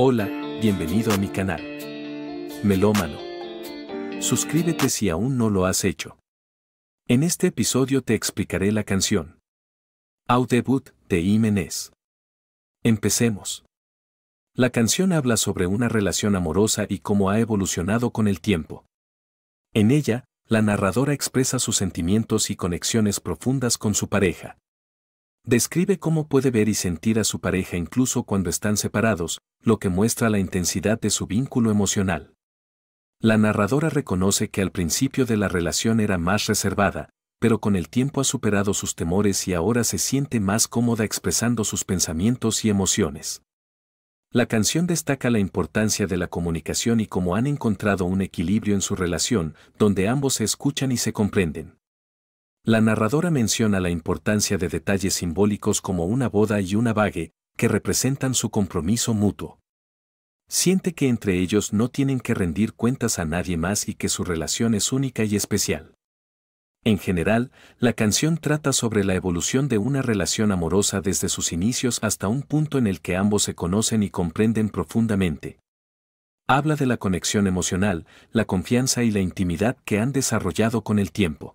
Hola, bienvenido a mi canal. Melómano. Suscríbete si aún no lo has hecho. En este episodio te explicaré la canción. Au debut de Jiménez. Empecemos. La canción habla sobre una relación amorosa y cómo ha evolucionado con el tiempo. En ella, la narradora expresa sus sentimientos y conexiones profundas con su pareja. Describe cómo puede ver y sentir a su pareja incluso cuando están separados, lo que muestra la intensidad de su vínculo emocional. La narradora reconoce que al principio de la relación era más reservada, pero con el tiempo ha superado sus temores y ahora se siente más cómoda expresando sus pensamientos y emociones. La canción destaca la importancia de la comunicación y cómo han encontrado un equilibrio en su relación, donde ambos se escuchan y se comprenden. La narradora menciona la importancia de detalles simbólicos como una boda y una vague, que representan su compromiso mutuo. Siente que entre ellos no tienen que rendir cuentas a nadie más y que su relación es única y especial. En general, la canción trata sobre la evolución de una relación amorosa desde sus inicios hasta un punto en el que ambos se conocen y comprenden profundamente. Habla de la conexión emocional, la confianza y la intimidad que han desarrollado con el tiempo.